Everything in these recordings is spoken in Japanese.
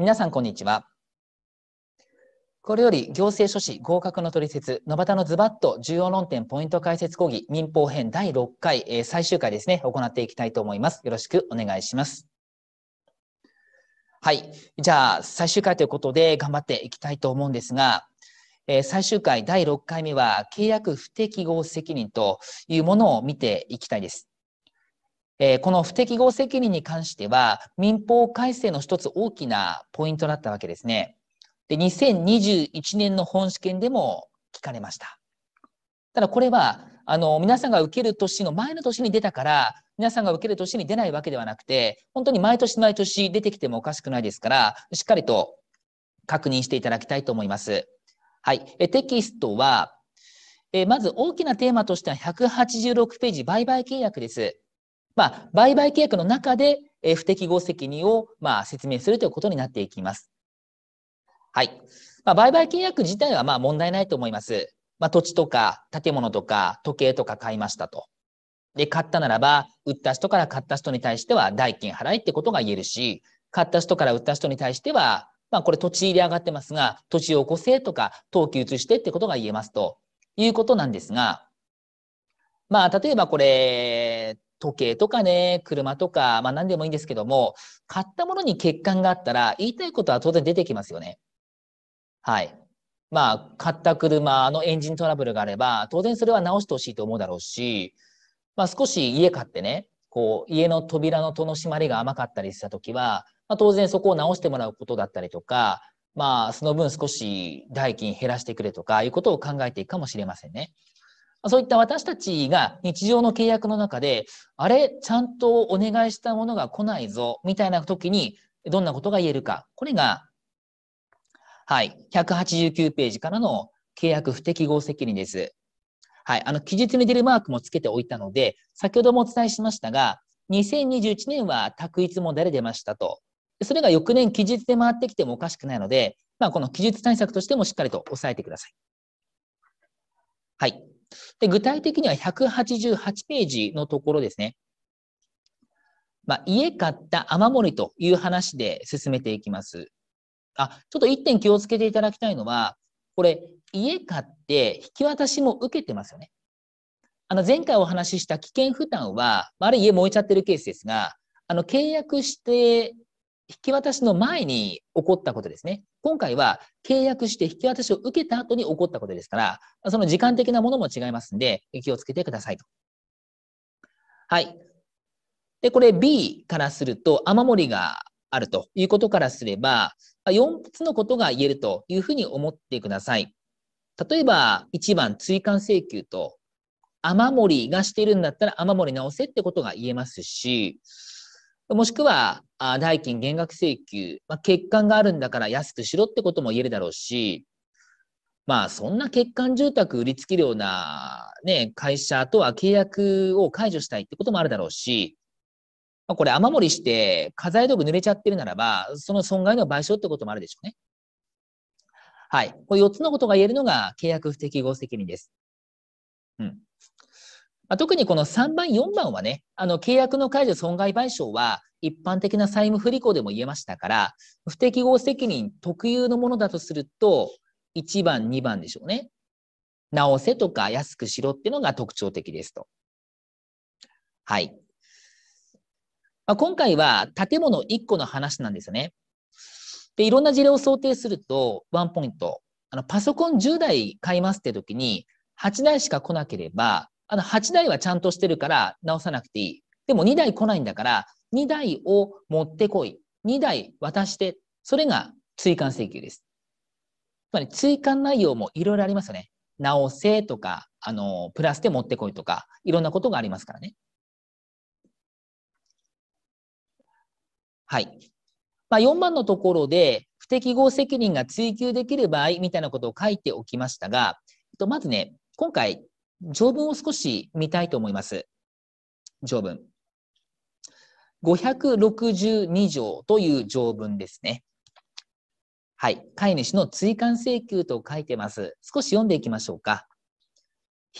皆さん、こんにちは。これより行政書士合格の取説、野端のズバッと重要論点ポイント解説講義民法編第6回、えー、最終回ですね、行っていきたいと思います。よろしくお願いします。はい。じゃあ、最終回ということで頑張っていきたいと思うんですが、えー、最終回第6回目は契約不適合責任というものを見ていきたいです。えこの不適合責任に関しては、民法改正の一つ大きなポイントだったわけですね。で、2021年の本試験でも聞かれました。ただこれは、あの、皆さんが受ける年の前の年に出たから、皆さんが受ける年に出ないわけではなくて、本当に毎年毎年出てきてもおかしくないですから、しっかりと確認していただきたいと思います。はい。えテキストは、えまず大きなテーマとしては186ページ売買契約です。まあ、売買契約の中で、え不適合責任を、まあ、説明するということになっていきます。はい。まあ、売買契約自体はまあ問題ないと思います。まあ、土地とか建物とか時計とか買いましたと。で、買ったならば、売った人から買った人に対しては代金払いってことが言えるし、買った人から売った人に対しては、まあ、これ土地入れ上がってますが、土地を起こせとか、登記移してってことが言えますということなんですが、まあ、例えばこれ、時計とかね、車とか、まあ何でもいいんですけども、買ったものに欠陥があったら、言いたいことは当然出てきますよね。はい。まあ、買った車のエンジントラブルがあれば、当然それは直してほしいと思うだろうし、まあ少し家買ってね、こう、家の扉の戸の締まりが甘かったりした時は、まあ、当然そこを直してもらうことだったりとか、まあ、その分少し代金減らしてくれとかいうことを考えていくかもしれませんね。そういった私たちが日常の契約の中で、あれ、ちゃんとお願いしたものが来ないぞ、みたいな時に、どんなことが言えるか。これが、はい、189ページからの契約不適合責任です。はい、あの、記述に出るマークもつけておいたので、先ほどもお伝えしましたが、2021年は択一も誰出ましたと。それが翌年記述で回ってきてもおかしくないので、まあ、この記述対策としてもしっかりと押さえてください。はい。で具体的には188ページのところですね。まあ、家買った雨漏りという話で進めていきます。あ、ちょっと1点気をつけていただきたいのは、これ、家買って引き渡しも受けてますよね。あの、前回お話しした危険負担は、あれ家燃えちゃってるケースですが、あの、契約して引き渡しの前に起こったことですね。今回は契約して引き渡しを受けた後に起こったことですから、その時間的なものも違いますんで、気をつけてくださいと。はい。で、これ B からすると、雨漏りがあるということからすれば、4つのことが言えるというふうに思ってください。例えば、1番、追加請求と、雨漏りがしているんだったら雨漏り直せってことが言えますし、もしくは、あ代金減額請求、まあ、欠陥があるんだから安くしろってことも言えるだろうし、まあ、そんな欠陥住宅売りつけるような、ね、会社とは契約を解除したいってこともあるだろうし、まあ、これ雨漏りして家財道具濡れちゃってるならば、その損害の賠償ってこともあるでしょうね。はい。これ4つのことが言えるのが契約不適合責任です。うん。まあ、特にこの3番、4番はね、あの契約の解除損害賠償は、一般的な債務不履行でも言えましたから、不適合責任特有のものだとすると、1番、2番でしょうね。直せとか安くしろっていうのが特徴的ですと。はい。まあ、今回は建物1個の話なんですよね。で、いろんな事例を想定すると、ワンポイント。あの、パソコン10台買いますって時に、8台しか来なければ、あの、8台はちゃんとしてるから直さなくていい。でも2台来ないんだから、2台を持ってこい。2台渡して。それが追加請求です。つまり追加内容もいろいろありますよね。直せとか、あの、プラスで持ってこいとか、いろんなことがありますからね。はい。まあ、4番のところで、不適合責任が追及できる場合みたいなことを書いておきましたが、まずね、今回、条文を少し見たいと思います。条文。562条という条文ですね。はい。飼い主の追加請求と書いてます。少し読んでいきましょうか。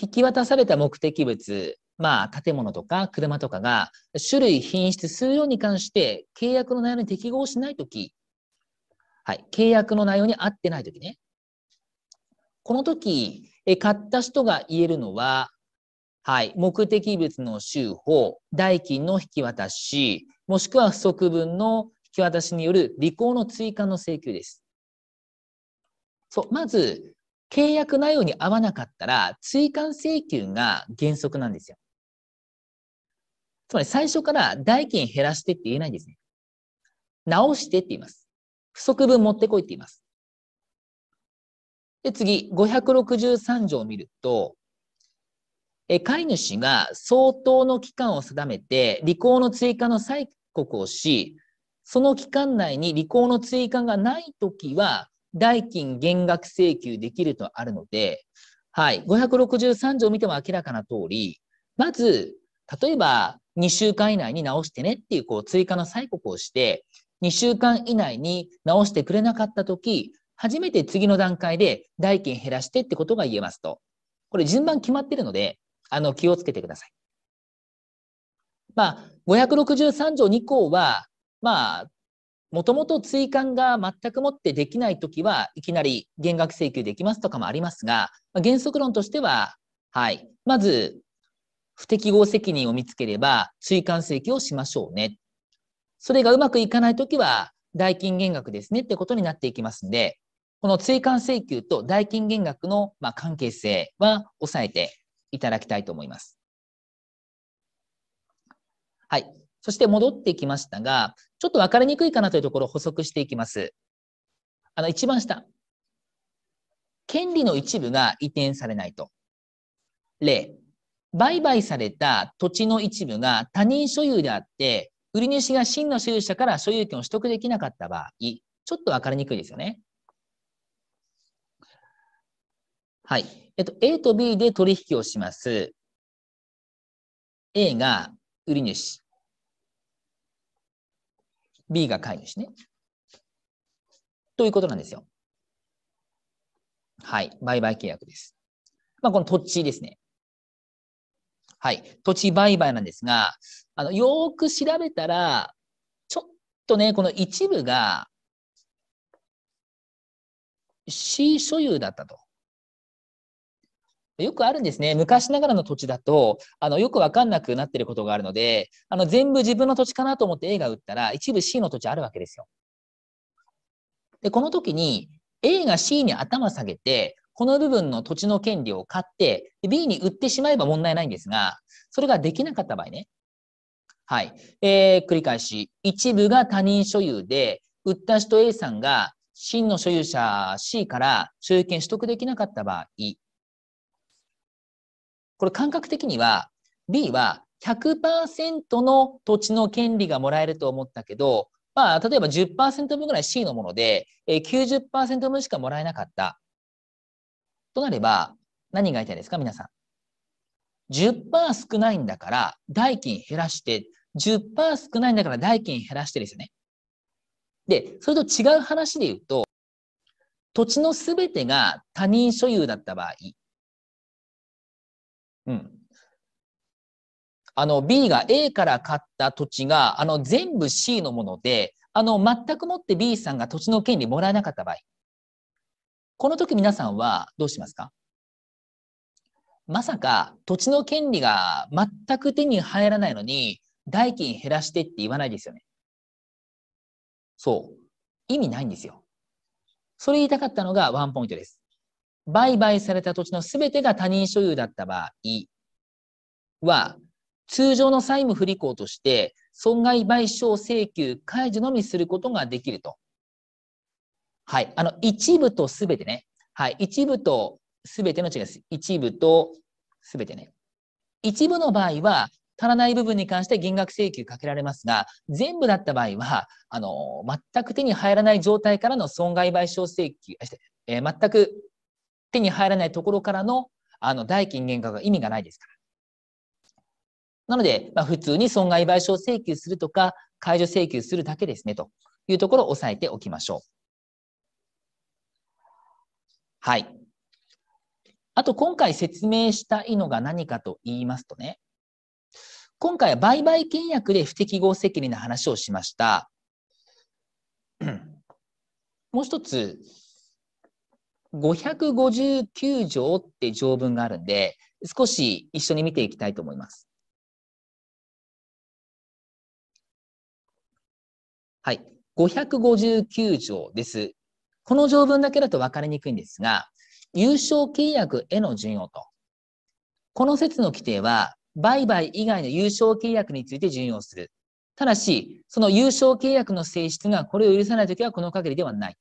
引き渡された目的物、まあ、建物とか車とかが種類、品質、数量に関して契約の内容に適合しないとき、はい、契約の内容に合ってないときね。このとき、買った人が言えるのは、はい、目的物の収法、代金の引き渡し、もしくは不足分の引き渡しによる履行の追加の請求です。そう、まず、契約内容に合わなかったら、追加請求が原則なんですよ。つまり最初から代金減らしてって言えないんですね。直してって言います。不足分持ってこいって言います。で、次、563条を見ると、えい主が相当の期間を定めて、履行の追加の催告をし、その期間内に履行の追加がないときは、代金減額請求できるとあるので、はい、563条を見ても明らかな通り、まず、例えば2週間以内に直してねっていうこう追加の催告をして、2週間以内に直してくれなかったとき、初めて次の段階で代金減らしてってことが言えますと。これ順番決まってるので、あの、気をつけてください。まあ、563条2項は、まあ、もともと追加が全くもってできないときはいきなり減額請求できますとかもありますが、原則論としては、はい、まず不適合責任を見つければ追加請求をしましょうね。それがうまくいかないときは代金減額ですねってことになっていきますんで、この追加請求と代金減額のま関係性は抑えていただきたいと思います。はい。そして戻ってきましたが、ちょっと分かりにくいかなというところを補足していきます。あの、一番下。権利の一部が移転されないと。例、売買された土地の一部が他人所有であって、売り主が真の所有者から所有権を取得できなかった場合、ちょっと分かりにくいですよね。はい。えっと、A と B で取引をします。A が売り主。B が買い主ね。ということなんですよ。はい。売買契約です。まあ、この土地ですね。はい。土地売買なんですが、あの、よーく調べたら、ちょっとね、この一部が C 所有だったと。よくあるんですね。昔ながらの土地だと、あの、よくわかんなくなってることがあるので、あの、全部自分の土地かなと思って A が打ったら、一部 C の土地あるわけですよ。で、この時に A が C に頭下げて、この部分の土地の権利を買って、B に売ってしまえば問題ないんですが、それができなかった場合ね。はい。えー、繰り返し。一部が他人所有で、売った人 A さんが真の所有者 C から所有権取得できなかった場合、これ感覚的には B は100%の土地の権利がもらえると思ったけど、まあ、例えば10%分ぐらい C のもので、え90%分しかもらえなかった。となれば、何が言いたいですか、皆さん。10%少ないんだから、代金減らして、10%少ないんだから代金減らしてですよね。で、それと違う話で言うと、土地のすべてが他人所有だった場合、うん。あの B が A から買った土地があの全部 C のものであの全くもって B さんが土地の権利もらえなかった場合この時皆さんはどうしますかまさか土地の権利が全く手に入らないのに代金減らしてって言わないですよね。そう。意味ないんですよ。それ言いたかったのがワンポイントです。売買された土地の全てが他人所有だった場合は、通常の債務不履行として、損害賠償請求解除のみすることができると。はい。あの、一部とすべてね。はい。一部とすべての違いです。一部とすべてね。一部の場合は、足らない部分に関して減額請求かけられますが、全部だった場合は、あの、全く手に入らない状態からの損害賠償請求、え全く手に入らないところからのあの代金減価が意味がないですから。なので、まあ、普通に損害賠償請求するとか、解除請求するだけですねというところを押さえておきましょう。はい。あと、今回説明したいのが何かと言いますとね、今回は売買契約で不適合責任の話をしました。もう一つ、559条って条文があるんで、少し一緒に見ていきたいと思います。はい。559条です。この条文だけだと分かりにくいんですが、有償契約への順用と。この説の規定は、売買以外の有償契約について順用する。ただし、その有償契約の性質がこれを許さないときはこの限りではない。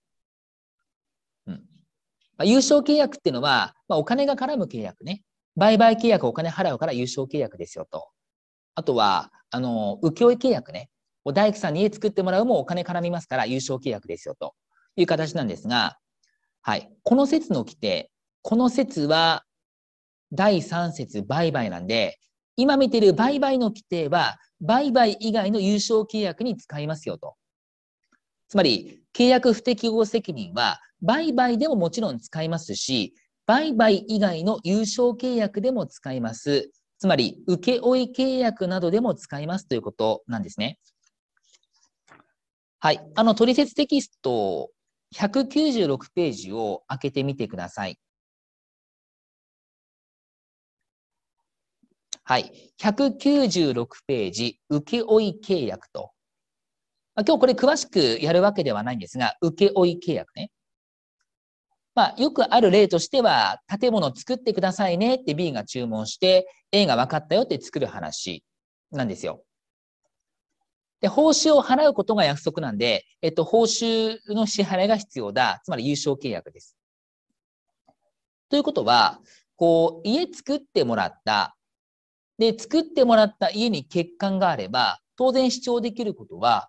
まあ、有契約っていうのは、まあ、お金が絡む契約ね。売買契約お金払うから優勝契約ですよと。あとは、あの、請負契約ね。お大工さんに家作ってもらうもお金絡みますから有償契約ですよという形なんですが、はい。この説の規定、この説は第3節売買なんで、今見てる売買の規定は、売買以外の有償契約に使いますよとつまり、契約不適合責任は、売買でももちろん使いますし、売買以外の有償契約でも使います。つまり、請負契約などでも使いますということなんですね。はい。あの、取説テキスト196ページを開けてみてください。はい。196ページ、請負契約とまあ、今日これ詳しくやるわけではないんですが、請負契約ね。まあ、よくある例としては、建物作ってくださいねって B が注文して、A が分かったよって作る話なんですよ。で、報酬を払うことが約束なんで、えっと、報酬の支払いが必要だ。つまり、有償契約です。ということは、こう、家作ってもらった。で、作ってもらった家に欠陥があれば、当然主張できることは、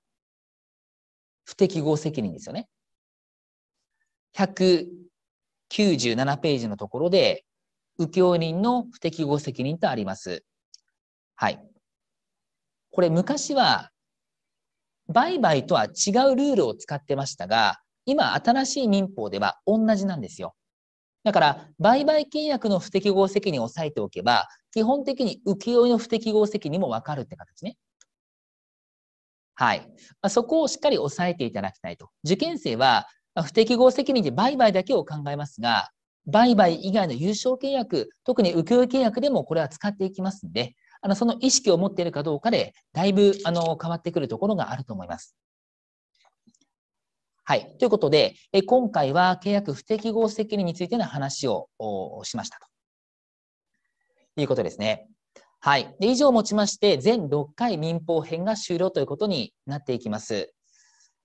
不適合責任ですよね。197ページのところで、右京人の不適合責任とあります。はい。これ昔は、売買とは違うルールを使ってましたが、今新しい民法では同じなんですよ。だから、売買契約の不適合責任を押さえておけば、基本的に請負の不適合責任もわかるって形ね。はい。そこをしっかり押さえていただきたいと。受験生は、不適合責任で売買だけを考えますが、売買以外の有償契約、特に請負契約でもこれは使っていきますので、あのその意識を持っているかどうかで、だいぶあの変わってくるところがあると思います。はい。ということで、え今回は契約不適合責任についての話をしましたということですね。はい。で以上をもちまして、全6回民法編が終了ということになっていきます。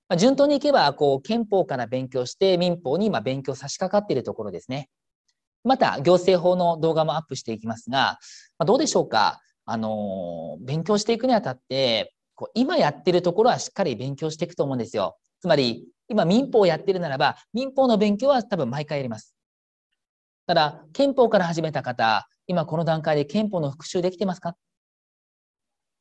まあ、順当にいけば、こう、憲法から勉強して民法に今勉強差し掛かっているところですね。また、行政法の動画もアップしていきますが、まあ、どうでしょうかあのー、勉強していくにあたって、こう今やってるところはしっかり勉強していくと思うんですよ。つまり、今民法をやってるならば、民法の勉強は多分毎回やります。ただ、憲法から始めた方、今この段階で憲法の復習できてますか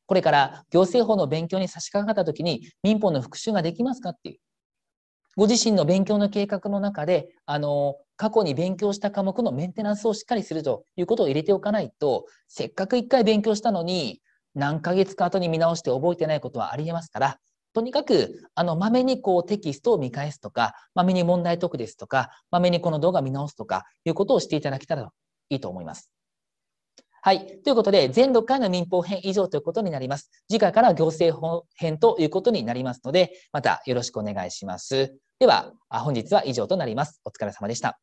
これから行政法の勉強に差し掛かった時に民法の復習ができますかっていう。ご自身の勉強の計画の中で、あの、過去に勉強した科目のメンテナンスをしっかりするということを入れておかないと、せっかく一回勉強したのに、何ヶ月か後に見直して覚えてないことはありえますから、とにかく、あの、まめにこうテキストを見返すとか、まめに問題解くですとか、まめにこの動画見直すとか、いうことをしていただけたらいいと思います。はい。ということで、全6回の民法編以上ということになります。次回から行政編ということになりますので、またよろしくお願いします。では、本日は以上となります。お疲れ様でした。